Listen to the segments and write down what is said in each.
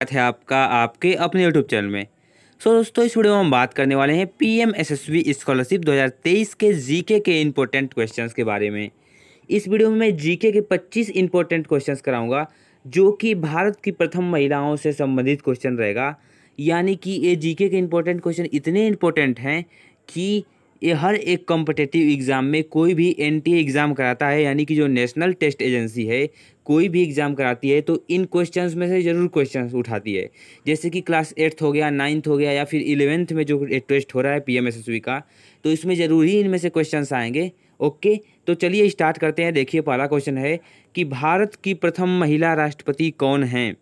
स्वागत है आपका आपके अपने यूट्यूब चैनल में सो so, दोस्तों इस वीडियो में हम बात करने वाले हैं P M S S V scholarship तेईस के जीके के इम्पोर्टेंट क्वेश्चंस के बारे में इस वीडियो में मैं जीके के 25 इम्पोर्टेंट क्वेश्चंस कराऊंगा जो कि भारत की प्रथम महिलाओं से संबंधित क्वेश्चन रहेगा यानी कि ये जीके के इम्पोर्टेंट क्वेश्चन इतने इम्पोर्टेंट हैं कि ये हर एक कॉम्पिटेटिव एग्ज़ाम में कोई भी एनटीए एग्ज़ाम कराता है यानी कि जो नेशनल टेस्ट एजेंसी है कोई भी एग्ज़ाम कराती है तो इन क्वेश्चंस में से ज़रूर क्वेश्चंस उठाती है जैसे कि क्लास एट्थ हो गया नाइन्थ हो गया या फिर इलेवेंथ में जो टेस्ट हो रहा है पीएमएसएसबी का तो इसमें ज़रूर ही इनमें से क्वेश्चन आएंगे ओके तो चलिए स्टार्ट करते हैं देखिए पहला क्वेश्चन है कि भारत की प्रथम महिला राष्ट्रपति कौन हैं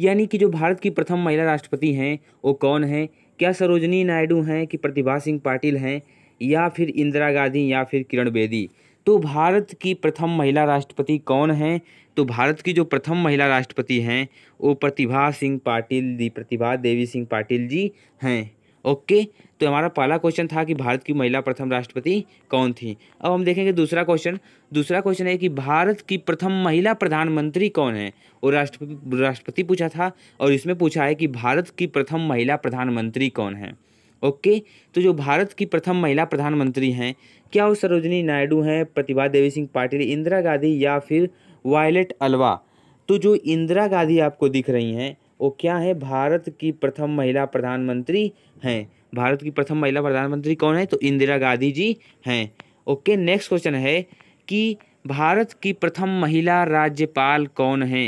यानी कि जो भारत की प्रथम महिला राष्ट्रपति हैं वो कौन हैं क्या सरोजनी नायडू हैं कि प्रतिभा सिंह पाटिल हैं या फिर इंदिरा गांधी या फिर किरण बेदी तो भारत की प्रथम महिला राष्ट्रपति कौन हैं तो भारत की जो प्रथम महिला राष्ट्रपति हैं वो प्रतिभा सिंह पाटिल जी प्रतिभा देवी सिंह पाटिल जी हैं ओके तो हमारा पहला क्वेश्चन था कि भारत की महिला प्रथम राष्ट्रपति कौन थी अब हम देखेंगे दूसरा क्वेश्चन दूसरा क्वेश्चन है कि भारत की प्रथम महिला प्रधानमंत्री कौन है और राष्ट्रपति राष्ट्रपति पूछा था और इसमें पूछा है कि भारत की प्रथम महिला प्रधानमंत्री कौन है ओके तो जो भारत की प्रथम महिला प्रधानमंत्री हैं क्या वो सरोजनी नायडू हैं प्रतिभा देवी सिंह पाटिल इंदिरा गांधी या फिर वायलेट अलवा तो जो इंदिरा गांधी आपको दिख रही हैं वो क्या है भारत की प्रथम महिला प्रधानमंत्री हैं भारत की प्रथम महिला प्रधानमंत्री कौन है तो इंदिरा गांधी जी हैं ओके नेक्स्ट क्वेश्चन है कि भारत की प्रथम महिला राज्यपाल कौन हैं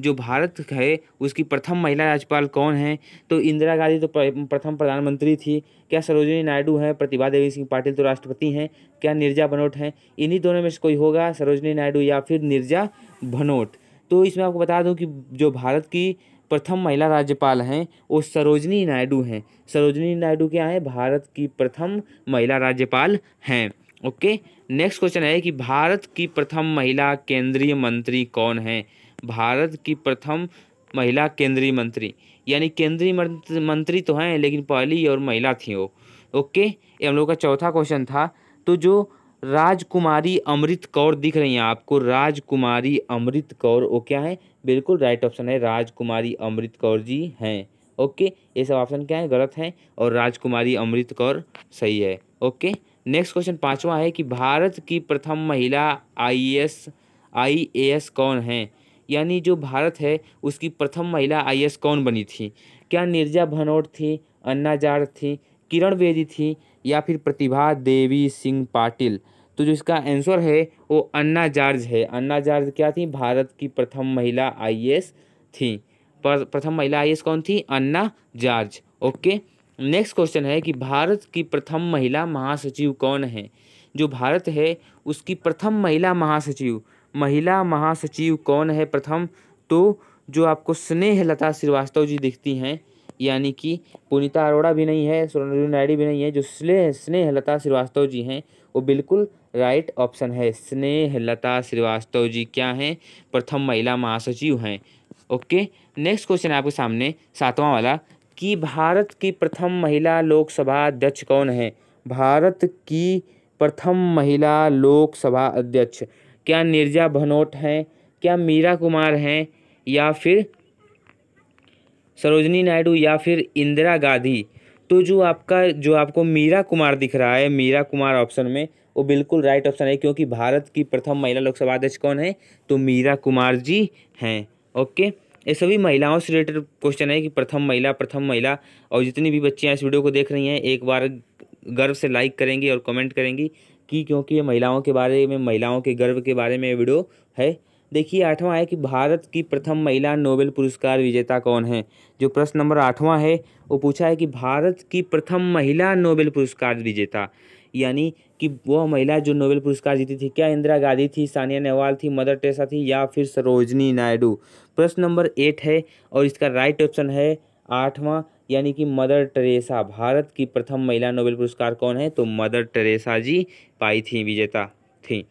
जो भारत है उसकी प्रथम महिला राज्यपाल कौन है तो इंदिरा गांधी तो प्रथम प्रधानमंत्री थी क्या सरोजिनी नायडू हैं प्रतिभा देवी सिंह पाटिल तो राष्ट्रपति हैं क्या निर्जा भनोट हैं इन्हीं दोनों में से कोई होगा सरोजिनी नायडू या फिर निर्जा भनोट तो इसमें आपको बता दूँ कि जो भारत की प्रथम महिला राज्यपाल हैं वो सरोजनी नायडू हैं सरोजनी नायडू क्या है भारत की प्रथम महिला राज्यपाल हैं ओके नेक्स्ट क्वेश्चन है कि भारत की प्रथम महिला केंद्रीय मंत्री कौन है भारत की प्रथम महिला केंद्रीय मंत्री यानी केंद्रीय मंत्री तो हैं लेकिन पहली और महिला थी वो ओके ये हम लोग का चौथा क्वेश्चन था तो जो राजकुमारी अमृत कौर दिख रही हैं आपको राजकुमारी अमृत कौर वो क्या है बिल्कुल राइट ऑप्शन है राजकुमारी अमृत कौर जी हैं ओके ये सब ऑप्शन क्या है गलत है और राजकुमारी अमृत कौर सही है ओके नेक्स्ट क्वेश्चन पांचवा है कि भारत की प्रथम महिला आईएएस आईएएस कौन है यानी जो भारत है उसकी प्रथम महिला आई कौन बनी थी क्या निर्जा भनोट थी अन्ना जाट थी किरण बेदी थी या फिर प्रतिभा देवी सिंह पाटिल तो जो इसका आंसर है वो अन्ना जार्ज है अन्ना जार्ज क्या थी भारत की प्रथम महिला आईएएस थी पर प्रथम महिला आईएएस कौन थी Anna George okay next question है कि भारत की प्रथम महिला महासचिव कौन है जो भारत है उसकी प्रथम महिला महासचिव महिला महासचिव कौन है प्रथम तो जो आपको स्नेह लता श्रीवास्तव जी दिखती हैं यानी कि पुनीता अरोड़ा भी नहीं है सोनाली नायडू भी नहीं है जो स्नेह स्नेह लता श्रीवास्तव जी हैं वो बिल्कुल राइट ऑप्शन है स्नेह लता श्रीवास्तव जी क्या हैं प्रथम महिला महासचिव हैं ओके नेक्स्ट क्वेश्चन आपके सामने सातवां वाला कि भारत की प्रथम महिला लोकसभा अध्यक्ष कौन है भारत की प्रथम महिला लोकसभा अध्यक्ष क्या निर्जा भनोट हैं क्या मीरा कुमार हैं या फिर सरोजनी नायडू या फिर इंदिरा गांधी तो जो आपका जो आपको मीरा कुमार दिख रहा है मीरा कुमार ऑप्शन में वो बिल्कुल राइट ऑप्शन है क्योंकि भारत की प्रथम महिला लोकसभा अध्यक्ष कौन है तो मीरा कुमार जी हैं ओके ये सभी महिलाओं से रिलेटेड क्वेश्चन है कि प्रथम महिला प्रथम महिला और जितनी भी बच्चियाँ इस वीडियो को देख रही हैं एक बार गर्व से लाइक करेंगी और कमेंट करेंगी की क्योंकि ये महिलाओं के बारे में महिलाओं के गर्व के बारे में वीडियो है देखिए आठवां है कि भारत की प्रथम महिला नोबेल पुरस्कार विजेता कौन है जो प्रश्न नंबर आठवां है वो पूछा है कि भारत की प्रथम महिला नोबेल पुरस्कार विजेता यानी कि वह महिला जो नोबेल पुरस्कार जीती थी क्या इंदिरा गांधी थी सानिया नेहवाल थी मदर टेसा थी या फिर सरोजनी नायडू प्रश्न नंबर एट है और इसका राइट ऑप्शन है आठवां यानी कि मदर टेरेसा भारत की प्रथम महिला नोबेल पुरस्कार कौन है तो मदर टेरेसा जी पाई थी विजेता थी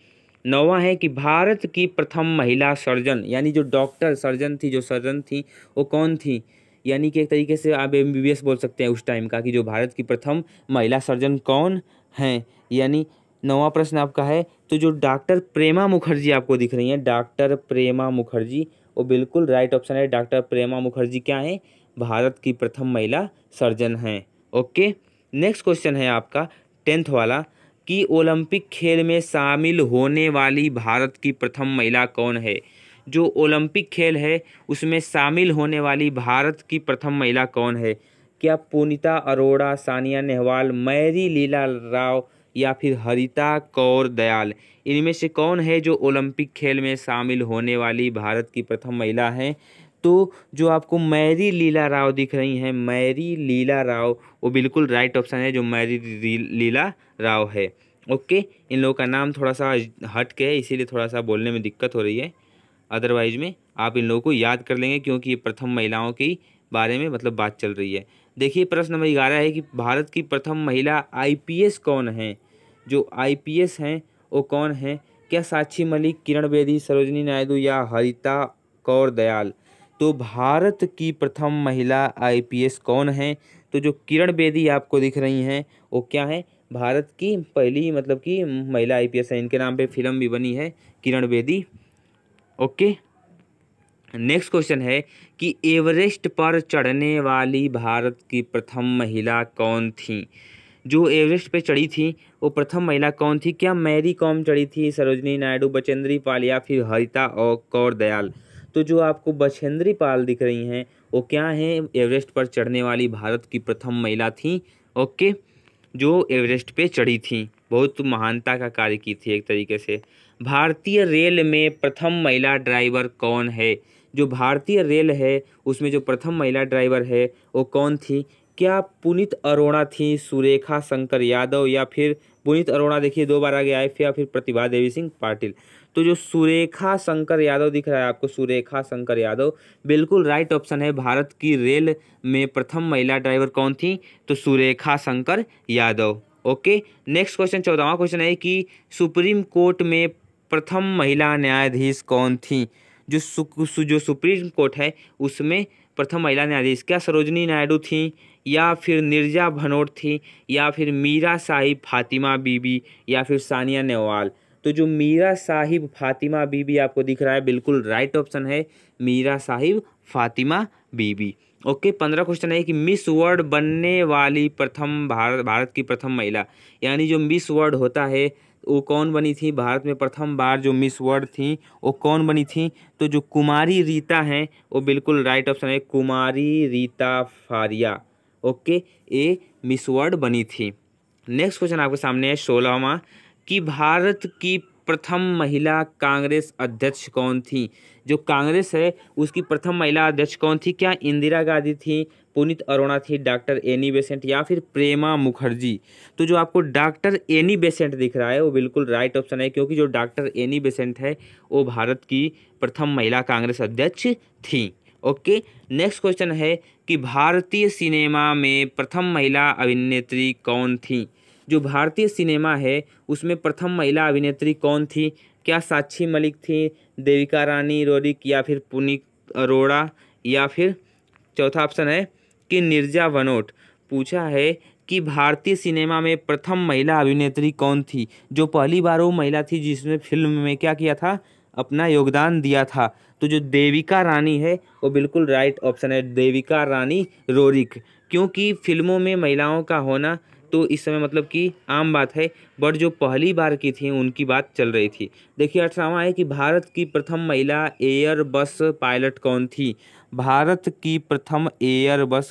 नौवा है कि भारत की प्रथम महिला सर्जन यानी जो डॉक्टर सर्जन थी जो सर्जन थी वो कौन थी यानी कि एक तरीके से आप एम बोल सकते हैं उस टाइम का कि जो भारत की प्रथम महिला सर्जन कौन हैं यानी नवा प्रश्न आपका है तो जो डॉक्टर प्रेमा मुखर्जी आपको दिख रही हैं डॉक्टर प्रेमा मुखर्जी वो बिल्कुल राइट ऑप्शन है डॉक्टर प्रेमा मुखर्जी क्या है भारत की प्रथम महिला सर्जन हैं ओके नेक्स्ट क्वेश्चन है आपका टेंथ वाला कि ओलंपिक खेल में शामिल होने वाली भारत की प्रथम महिला कौन है जो ओलंपिक खेल है उसमें शामिल होने वाली भारत की प्रथम महिला कौन है क्या पुनिता अरोड़ा सानिया नेहवाल मैरी लीला राव या फिर हरिता कौर दयाल इनमें से कौन है जो ओलंपिक खेल में शामिल होने वाली भारत की प्रथम महिला हैं तो जो आपको मैरी लीला राव दिख रही हैं मैरी लीला राव वो बिल्कुल राइट ऑप्शन है जो मैरी लीला राव है ओके इन लोगों का नाम थोड़ा सा हट के है इसीलिए थोड़ा सा बोलने में दिक्कत हो रही है अदरवाइज में आप इन लोगों को याद कर लेंगे क्योंकि ये प्रथम महिलाओं की बारे में मतलब बात चल रही है देखिए प्रश्न नंबर ग्यारह है कि भारत की प्रथम महिला आईपीएस कौन है जो आईपीएस हैं वो कौन हैं क्या साक्षी मलिक किरण बेदी सरोजनी नायडू या हरिता कौर दयाल तो भारत की प्रथम महिला आईपीएस कौन है तो जो किरण बेदी आपको दिख रही हैं वो क्या है भारत की पहली मतलब कि महिला आईपीएस है इनके नाम पे फिल्म भी बनी है Kiran Bedi okay next question है कि एवरेस्ट पर चढ़ने वाली भारत की प्रथम महिला कौन थी जो एवरेस्ट पे चढ़ी थी वो प्रथम महिला कौन थी क्या मैरी कॉम चढ़ी थी सरोजनी नायडू बचेंद्री पाल या फिर हरिता और कौर दयाल तो जो आपको बछेंद्री पाल दिख रही हैं वो क्या हैं एवरेस्ट पर चढ़ने वाली भारत की प्रथम महिला थी ओके जो एवरेस्ट पे चढ़ी थी बहुत महानता का कार्य की थी एक तरीके से भारतीय रेल में प्रथम महिला ड्राइवर कौन है जो भारतीय रेल है उसमें जो प्रथम महिला ड्राइवर है वो कौन थी क्या पुनित अरोड़ा थी सुरेखा शंकर यादव या फिर पुनित अरोड़ा देखिए दो बार आगे आए फिर या फिर प्रतिभा देवी सिंह पाटिल तो जो सुरेखा शंकर यादव दिख रहा है आपको सुरेखा शंकर यादव बिल्कुल राइट ऑप्शन है भारत की रेल में प्रथम महिला ड्राइवर कौन थी तो Surekha Shankar Yadav okay next question चौदहवा क्वेश्चन है कि सुप्रीम कोर्ट में प्रथम महिला न्यायाधीश कौन थी जो सु, जो सुप्रीम कोर्ट है उसमें प्रथम महिला न्यायाधीश क्या सरोजनी नायडू थी या फिर निर्जा भनोट थी या फिर मीरा साहिब फातिमा बीबी या फिर सानिया नेहवाल तो जो मीरा साहिब फातिमा बीबी आपको दिख रहा है बिल्कुल राइट ऑप्शन है मीरा साहिब फातिमा बीबी ओके पंद्रह क्वेश्चन है कि मिस वर्ल्ड बनने वाली प्रथम भारत भारत की प्रथम महिला यानी जो मिस वर्ल्ड होता है वो कौन बनी थी भारत में प्रथम बार जो मिस वर्ल्ड थी वो कौन बनी थी तो जो कुमारी रीता हैं वो बिल्कुल राइट ऑप्शन है कुमारी रीता फारिया ओके ये मिस वर्ल्ड बनी थी नेक्स्ट क्वेश्चन आपके सामने है सोलहवा कि भारत की प्रथम महिला कांग्रेस अध्यक्ष कौन थी जो कांग्रेस है उसकी प्रथम महिला अध्यक्ष कौन थी क्या इंदिरा गांधी थी पुनित अरोड़ा थी डॉक्टर एनी बेसेंट या फिर प्रेमा मुखर्जी तो जो आपको डॉक्टर एनी बेसेंट दिख रहा है वो बिल्कुल राइट ऑप्शन है क्योंकि जो डॉक्टर एनी बेसेंट है वो भारत की प्रथम महिला कांग्रेस अध्यक्ष थी ओके नेक्स्ट क्वेश्चन है कि भारतीय सिनेमा में प्रथम महिला अभिनेत्री कौन थी जो भारतीय सिनेमा है उसमें प्रथम महिला अभिनेत्री कौन थी क्या साक्षी मलिक थी देविका रानी रोरिक या फिर पुनित अरोड़ा या फिर चौथा ऑप्शन है कि निर्जा वनोट पूछा है कि भारतीय सिनेमा में प्रथम महिला अभिनेत्री कौन थी जो पहली बार वो महिला थी जिसने फिल्म में क्या किया था अपना योगदान दिया था तो जो देविका रानी है वो बिल्कुल राइट ऑप्शन है देविका रानी रोरिक क्योंकि फिल्मों में महिलाओं का होना तो इस समय मतलब कि आम बात है बट जो पहली बार की थी उनकी बात चल रही थी देखिए अठारहवा है कि भारत की प्रथम महिला एयर बस पायलट कौन थी भारत की प्रथम एयर बस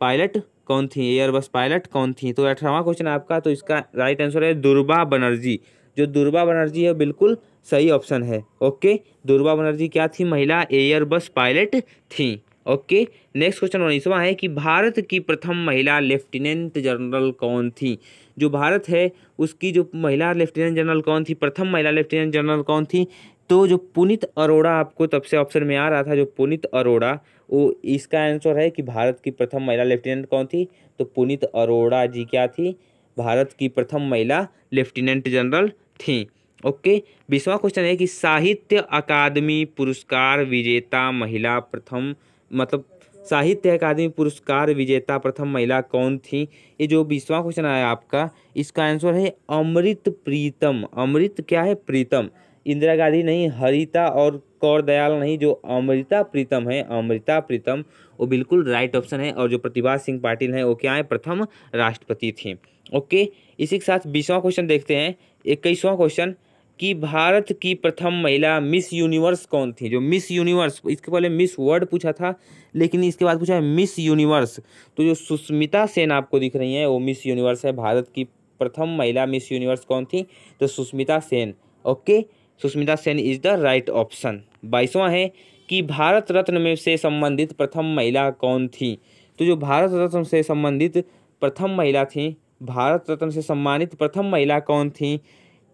पायलट कौन थी एयर बस पायलट कौन थी तो अठारहवा क्वेश्चन आपका तो इसका राइट आंसर है दुर्बा बनर्जी जो दुर्बा बनर्जी है बिल्कुल सही ऑप्शन है ओके दुर्बा बनर्जी क्या थी महिला एयर बस पायलट थी ओके नेक्स्ट क्वेश्चन उन्नीसवा है कि भारत की प्रथम महिला लेफ्टिनेंट जनरल कौन थी जो भारत है उसकी जो महिला लेफ्टिनेंट जनरल कौन थी प्रथम महिला लेफ्टिनेंट जनरल कौन थी तो जो पुनित अरोड़ा आपको तब से ऑप्शन में आ रहा था जो पुनित अरोड़ा वो इसका आंसर है कि भारत की प्रथम महिला लेफ्टिनेंट कौन थी तो पुनित अरोड़ा जी क्या थी भारत की प्रथम महिला लेफ्टिनेंट जनरल थी ओके बीसवा क्वेश्चन है कि साहित्य अकादमी पुरस्कार विजेता महिला प्रथम मतलब साहित्य अकादमी पुरस्कार विजेता प्रथम महिला कौन थी ये जो बीसवां क्वेश्चन आया आपका इसका आंसर है अमृत प्रीतम अमृत क्या है प्रीतम इंदिरा गांधी नहीं हरिता और कौर दयाल नहीं जो अमृता प्रीतम है अमृता प्रीतम वो बिल्कुल राइट ऑप्शन है और जो प्रतिभा सिंह पाटिल हैं वो क्या है प्रथम राष्ट्रपति थी ओके इसी के साथ बीसवां क्वेश्चन देखते हैं इक्कीसवां क्वेश्चन कि भारत की प्रथम महिला मिस यूनिवर्स कौन थी जो मिस यूनिवर्स इसके पहले मिस वर्ल्ड पूछा था लेकिन इसके बाद पूछा है मिस यूनिवर्स तो जो सुष्मिता सेन आपको दिख रही हैं वो मिस यूनिवर्स है भारत की प्रथम महिला मिस यूनिवर्स कौन थी तो Sushmita Sen okay Sushmita Sen is the right option बाईसवां है कि भारत रत्न में से संबंधित प्रथम महिला कौन थी तो जो भारत रत्न से संबंधित प्रथम महिला थी भारत रत्न से सम्मानित प्रथम महिला कौन थी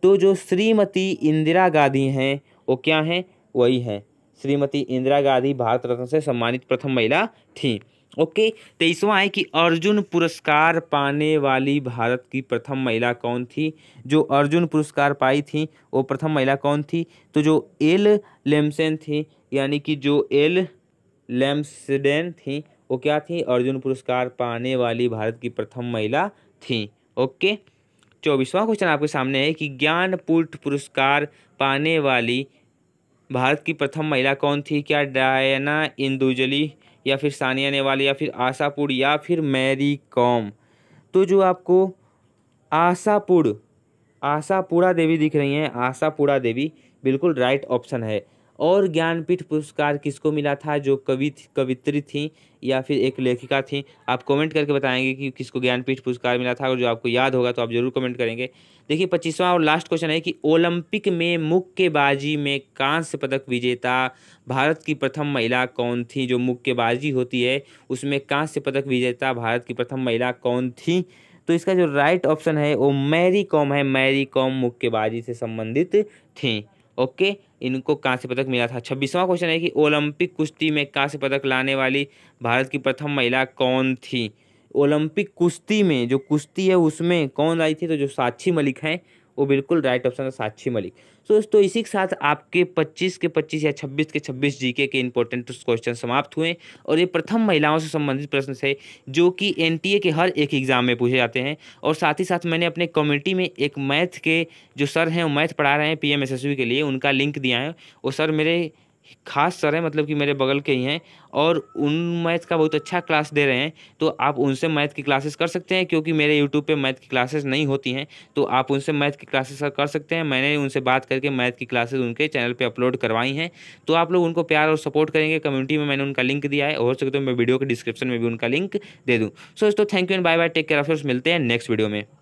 तो जो श्रीमती इंदिरा गांधी हैं वो क्या हैं वही हैं श्रीमती इंदिरा गांधी भारत रत्न से सम्मानित प्रथम महिला थीं ओके तेईसवा है कि अर्जुन पुरस्कार पाने वाली भारत की प्रथम महिला कौन थी जो अर्जुन पुरस्कार पाई थी वो प्रथम महिला कौन थी तो जो एल लेमसेन थी यानी कि जो एल लेमसडेन थी वो क्या थी अर्जुन पुरस्कार पाने वाली भारत की प्रथम महिला थी ओके चौबीसवां क्वेश्चन आपके सामने है कि ज्ञानपूर्ट पुरस्कार पाने वाली भारत की प्रथम महिला कौन थी क्या डायना इंदुजली या फिर सानिया नेवाल या फिर आशापुर या फिर मैरी कॉम तो जो आपको आशापुर आशापुरा देवी दिख रही हैं आशापुरा देवी बिल्कुल राइट ऑप्शन है और ज्ञानपीठ पुरस्कार किसको मिला था जो कवि कवित्री थी या फिर एक लेखिका थी आप कमेंट करके बताएंगे कि किसको ज्ञानपीठ पुरस्कार मिला था और जो आपको याद होगा तो आप जरूर कमेंट करेंगे देखिए पच्चीसवां और लास्ट क्वेश्चन है कि ओलंपिक में मुक्केबाजी में कांस्य पदक विजेता भारत की प्रथम महिला कौन थी जो मुक्केबाजी होती है उसमें कांस्य पदक विजेता भारत की प्रथम महिला कौन थी तो इसका जो राइट ऑप्शन है वो मैरी कॉम है मैरी कॉम मुक्केबाजी से संबंधित थी ओके इनको कांस्य पदक मिला था छब्बीसवां क्वेश्चन है कि ओलंपिक कुश्ती में कांस्य पदक लाने वाली भारत की प्रथम महिला कौन थी ओलंपिक कुश्ती में जो कुश्ती है उसमें कौन आई थी तो जो साक्षी मलिक हैं वो बिल्कुल राइट ऑप्शन है साक्षी मलिक सो दोस्तों इसी के साथ आपके 25 के 25 या 26 के 26 जीके के इंपॉर्टेंट क्वेश्चन समाप्त हुए और ये प्रथम महिलाओं से संबंधित प्रश्न है जो कि एन के हर एक एग्जाम में पूछे जाते हैं और साथ ही साथ मैंने अपने कम्युनिटी में एक मैथ के जो सर हैं वो मैथ पढ़ा रहे हैं पी के लिए उनका लिंक दिया है वो सर मेरे खास सर हैं मतलब कि मेरे बगल के ही हैं और उन मैथ का बहुत अच्छा क्लास दे रहे हैं तो आप उनसे मैथ की क्लासेस कर सकते हैं क्योंकि मेरे यूट्यूब पे मैथ की क्लासेस नहीं होती हैं तो आप उनसे मैथ की क्लासेस कर सकते हैं मैंने उनसे बात करके मैथ की क्लासेस उनके चैनल पे अपलोड करवाई हैं तो आप लोग उनको प्यार और सपोर्ट करेंगे कम्युनिटी में मैंने उनका लिंक दिया है हो सके तो मैं वीडियो के डिस्क्रिप्शन में भी उनका लिंक दे दूँ सो दोस्तों thank you and bye bye take care of मिलते हैं नेक्स्ट वीडियो में